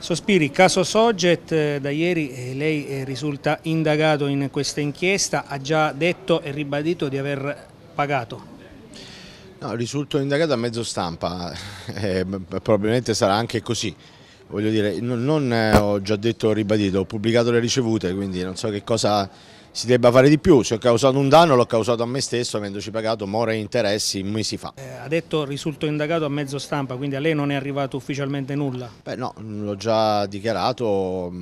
Sospiri, caso Sogget, eh, da ieri eh, lei eh, risulta indagato in questa inchiesta, ha già detto e ribadito di aver pagato. No, risulto indagato a mezzo stampa, eh, probabilmente sarà anche così voglio dire, non, non eh, ho già detto, ho ribadito, ho pubblicato le ricevute, quindi non so che cosa si debba fare di più, se ho causato un danno l'ho causato a me stesso avendoci pagato more interessi mesi fa. Eh, ha detto risulto indagato a mezzo stampa, quindi a lei non è arrivato ufficialmente nulla? Beh no, mm, l'ho già dichiarato, mh,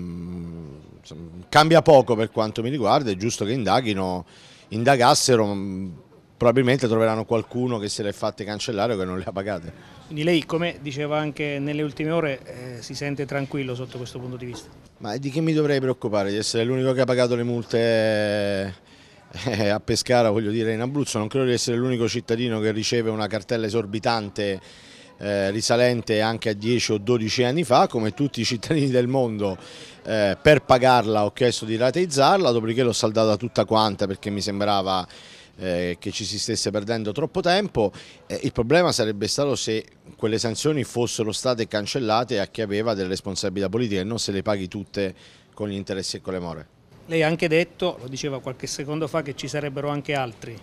mm, cambia poco per quanto mi riguarda, è giusto che indaghino, indagassero mm, probabilmente troveranno qualcuno che se le ha fatte cancellare o che non le ha pagate. Quindi lei, come diceva anche nelle ultime ore, eh, si sente tranquillo sotto questo punto di vista? Ma di che mi dovrei preoccupare? Di essere l'unico che ha pagato le multe eh, a Pescara, voglio dire, in Abruzzo. Non credo di essere l'unico cittadino che riceve una cartella esorbitante eh, risalente anche a 10 o 12 anni fa, come tutti i cittadini del mondo eh, per pagarla ho chiesto di rateizzarla, dopodiché l'ho saldata tutta quanta perché mi sembrava eh, che ci si stesse perdendo troppo tempo. Eh, il problema sarebbe stato se quelle sanzioni fossero state cancellate a chi aveva delle responsabilità politiche e non se le paghi tutte con gli interessi e con le more. Lei ha anche detto, lo diceva qualche secondo fa, che ci sarebbero anche altri.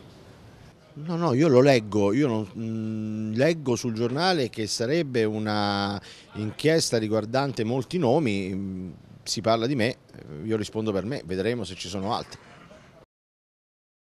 No, no, io lo leggo, io non, mh, mm, leggo sul giornale che sarebbe una inchiesta riguardante molti nomi, mh, mm, si parla di me, eh, io rispondo per me, vedremo se ci sono altri.